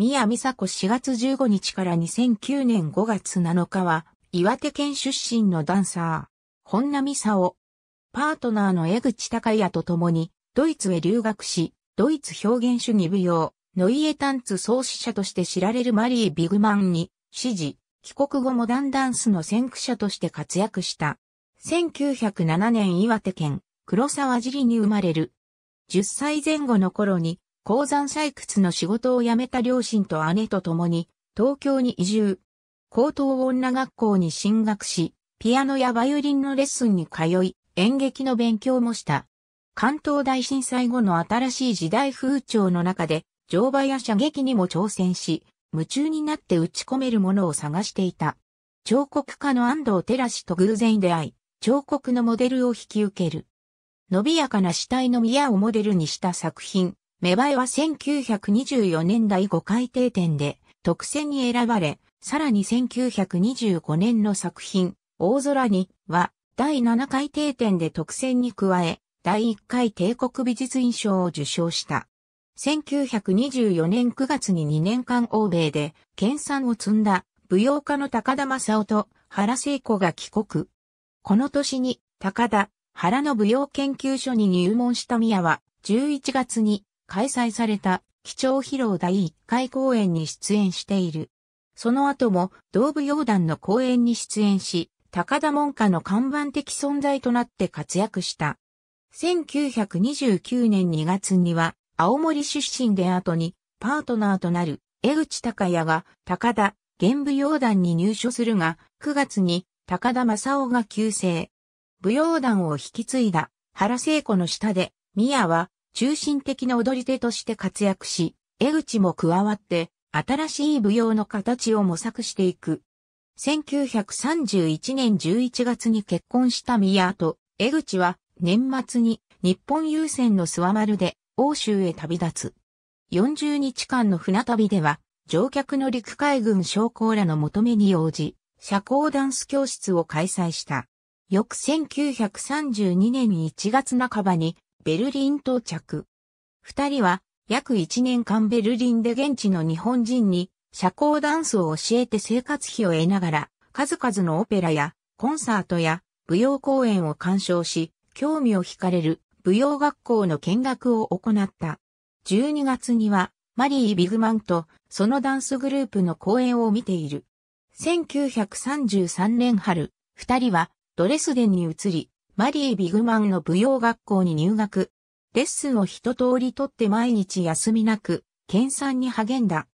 宮美佐子4月15日から2009年5月7日は、岩手県出身のダンサー、本並沙夫。パートナーの江口隆也と共に、ドイツへ留学し、ドイツ表現主義舞踊、ノイエタンツ創始者として知られるマリー・ビグマンに、指示、帰国後モダンダンスの先駆者として活躍した。1907年岩手県、黒沢尻に生まれる。10歳前後の頃に、鉱山採掘の仕事を辞めた両親と姉と共に、東京に移住。高等女学校に進学し、ピアノやバイオリンのレッスンに通い、演劇の勉強もした。関東大震災後の新しい時代風潮の中で、乗馬や射撃にも挑戦し、夢中になって打ち込めるものを探していた。彫刻家の安藤照氏と偶然出会い、彫刻のモデルを引き受ける。伸びやかな死体の宮をモデルにした作品、芽生えは1924年第5回定点で特選に選ばれ、さらに1925年の作品、大空には第7回定点で特選に加え、第1回帝国美術院賞を受賞した。1924年9月に2年間欧米で研鑽を積んだ舞踊家の高田正夫と原聖子が帰国。この年に高田、原の舞踊研究所に入門した宮は11月に開催された基調披露第1回公演に出演している。その後も同舞踊団の公演に出演し、高田門下の看板的存在となって活躍した。1929年2月には、青森出身で後に、パートナーとなる江口隆也が高田玄舞踊団に入所するが、9月に高田正夫が急成。舞踊団を引き継いだ原聖子の下で、宮は中心的な踊り手として活躍し、江口も加わって、新しい舞踊の形を模索していく。1931年11月に結婚した宮と、江口は年末に日本郵船の諏訪丸で欧州へ旅立つ。40日間の船旅では、乗客の陸海軍将校らの求めに応じ、社交ダンス教室を開催した。翌1932年1月半ばにベルリン到着。二人は約一年間ベルリンで現地の日本人に社交ダンスを教えて生活費を得ながら数々のオペラやコンサートや舞踊公演を鑑賞し興味を惹かれる舞踊学校の見学を行った。12月にはマリー・ビグマンとそのダンスグループの公演を見ている。1933年春、二人はドレスデンに移り、マリー・ビグマンの舞踊学校に入学。レッスンを一通りとって毎日休みなく、研鑽に励んだ。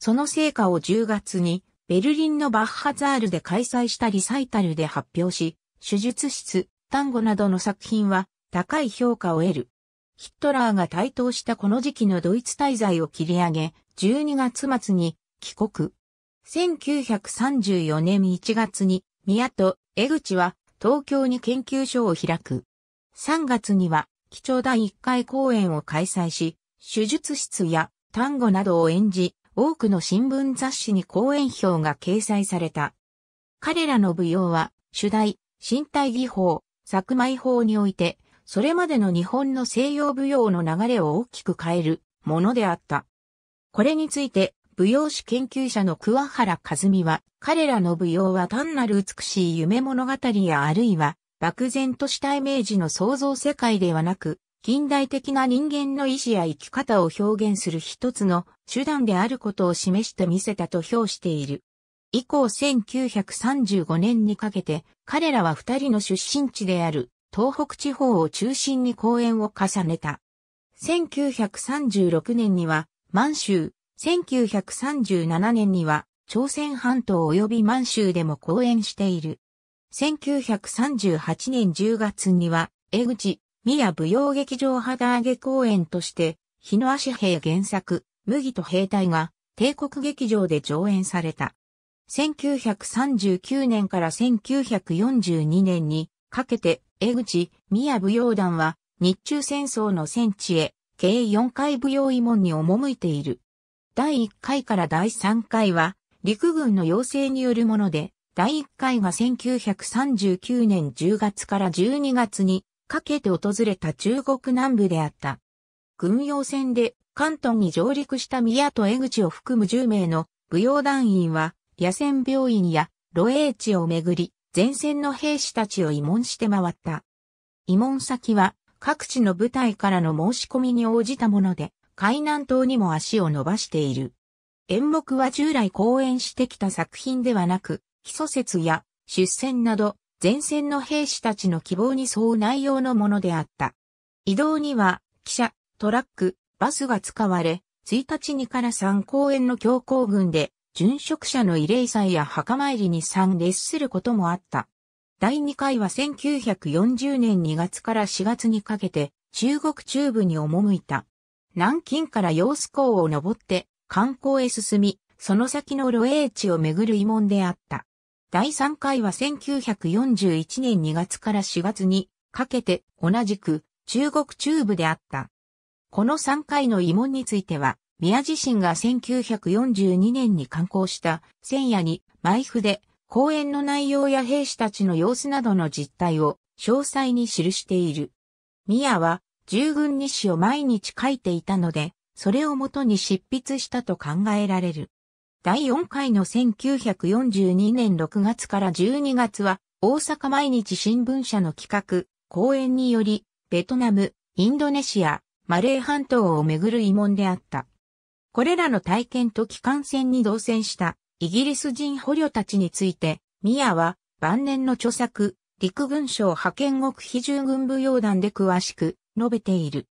その成果を10月に、ベルリンのバッハザールで開催したリサイタルで発表し、手術室、単語などの作品は高い評価を得る。ヒットラーが台頭したこの時期のドイツ滞在を切り上げ、12月末に帰国。1934年1月に、宮と江口は東京に研究所を開く。3月には、基調第1回公演を開催し、手術室や単語などを演じ、多くの新聞雑誌に講演表が掲載された。彼らの舞踊は、主題、身体技法、作舞法において、それまでの日本の西洋舞踊の流れを大きく変えるものであった。これについて、舞踊史研究者の桑原和美は、彼らの舞踊は単なる美しい夢物語やあるいは、漠然としたイメージの創造世界ではなく、近代的な人間の意志や生き方を表現する一つの手段であることを示してみせたと評している。以降1935年にかけて彼らは二人の出身地である東北地方を中心に公演を重ねた。1936年には満州、1937年には朝鮮半島及び満州でも講演している。1938年10月には江口宮舞踊劇場肌上げ公演として日野足兵原作麦と兵隊が帝国劇場で上演された。1939年から1942年にかけて江口宮舞踊団は日中戦争の戦地へ計4回舞踊慰問に赴いている。第1回から第3回は、陸軍の要請によるもので、第1回が1939年10月から12月にかけて訪れた中国南部であった。軍用船で関東に上陸した宮と江口を含む10名の武用団員は、野戦病院や露営地をめぐり、前線の兵士たちを慰問して回った。慰問先は各地の部隊からの申し込みに応じたもので、海南島にも足を伸ばしている。演目は従来公演してきた作品ではなく、基礎説や出戦など、前線の兵士たちの希望に沿う内容のものであった。移動には、汽車、トラック、バスが使われ、1日2から3公演の強行軍で、殉職者の慰霊祭や墓参りに参列することもあった。第2回は1940年2月から4月にかけて、中国中部に赴いた。南京から陽子港を登って観光へ進み、その先の露営地を巡る慰問であった。第3回は1941年2月から4月にかけて同じく中国中部であった。この3回の慰問については、宮自身が1942年に観光した千夜に埋伏で公演の内容や兵士たちの様子などの実態を詳細に記している。宮は従軍日誌を毎日書いていたので、それをもとに執筆したと考えられる。第4回の1942年6月から12月は、大阪毎日新聞社の企画、講演により、ベトナム、インドネシア、マレー半島をめぐる慰問であった。これらの体験と機関戦に同船したイギリス人捕虜たちについて、ミアは晩年の著作、陸軍省派遣国非従軍部要団で詳しく述べている。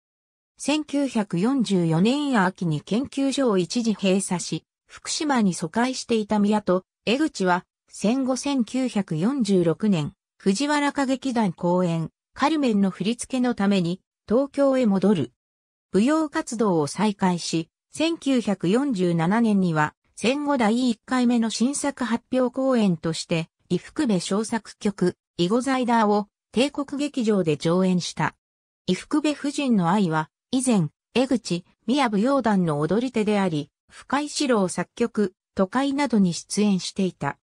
1944年秋に研究所を一時閉鎖し、福島に疎開していた宮と、江口は、戦後1946年、藤原歌劇団公演、カルメンの振り付けのために、東京へ戻る。舞踊活動を再開し、1947年には、戦後第1回目の新作発表公演として、伊福部小作曲、囲碁ザイダーを帝国劇場で上演した。伊福部夫人の愛は、以前、江口、宮武洋団の踊り手であり、深井四郎作曲、都会などに出演していた。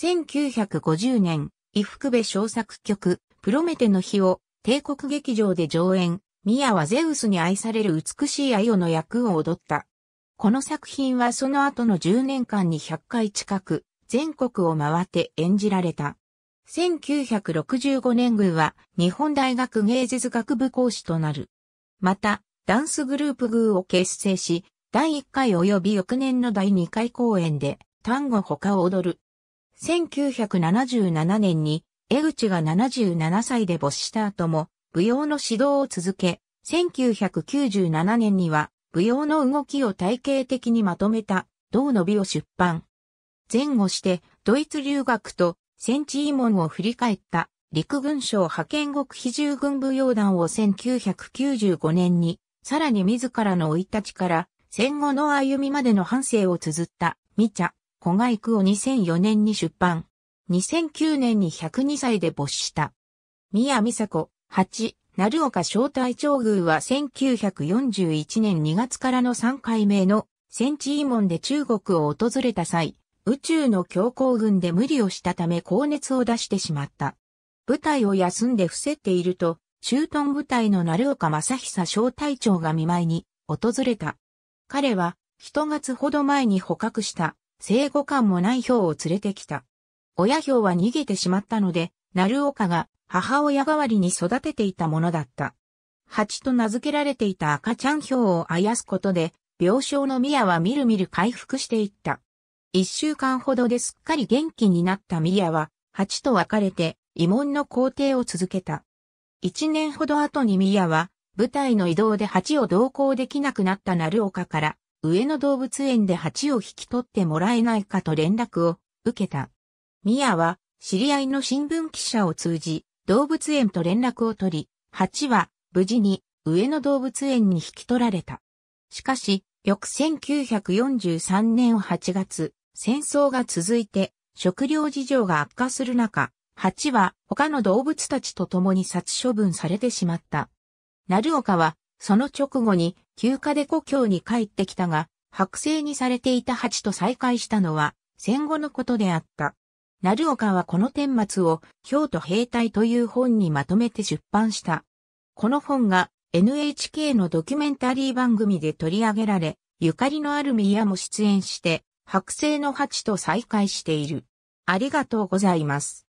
1950年、伊福部小作曲、プロメテの日を帝国劇場で上演、宮はゼウスに愛される美しい愛をの役を踊った。この作品はその後の10年間に100回近く、全国を回って演じられた。1965年軍は日本大学芸術学部講師となる。また、ダンスグループグーを結成し、第1回及び翌年の第2回公演で、単語他を踊る。1977年に、江口が77歳で没した後も、舞踊の指導を続け、1997年には、舞踊の動きを体系的にまとめた、銅の美を出版。前後して、ドイツ留学と戦地慰問を振り返った陸軍省派遣国非従軍部要団を1995年に、さらに自らの生い立ちから戦後の歩みまでの反省を綴ったミチャ、小賀育を2004年に出版。2009年に102歳で没した。宮美佐子、8、成岡小隊長宮は1941年2月からの3回目の戦地慰問で中国を訪れた際、宇宙の強行軍で無理をしたため高熱を出してしまった。部隊を休んで伏せっていると、駐屯部隊の成岡正久小隊長が見舞いに訪れた。彼は、一月ほど前に捕獲した、生後感もないヒを連れてきた。親ヒは逃げてしまったので、成岡が母親代わりに育てていたものだった。蜂と名付けられていた赤ちゃんヒをあやすことで、病床の宮はみるみる回復していった。一週間ほどですっかり元気になったミアは、蜂と別れて、慰問の工程を続けた。一年ほど後にミアは、舞台の移動で蜂を同行できなくなったる岡から、上野動物園で蜂を引き取ってもらえないかと連絡を受けた。ミアは、知り合いの新聞記者を通じ、動物園と連絡を取り、蜂は、無事に、上野動物園に引き取られた。しかし、翌1943年8月、戦争が続いて食料事情が悪化する中、蜂は他の動物たちと共に殺処分されてしまった。お岡は、その直後に休暇で故郷に帰ってきたが、剥製にされていた蜂と再会したのは戦後のことであった。お岡はこの顛末を京都兵隊という本にまとめて出版した。この本が NHK のドキュメンタリー番組で取り上げられ、ゆかりのある宮も出演して、白星の蜂と再会している。ありがとうございます。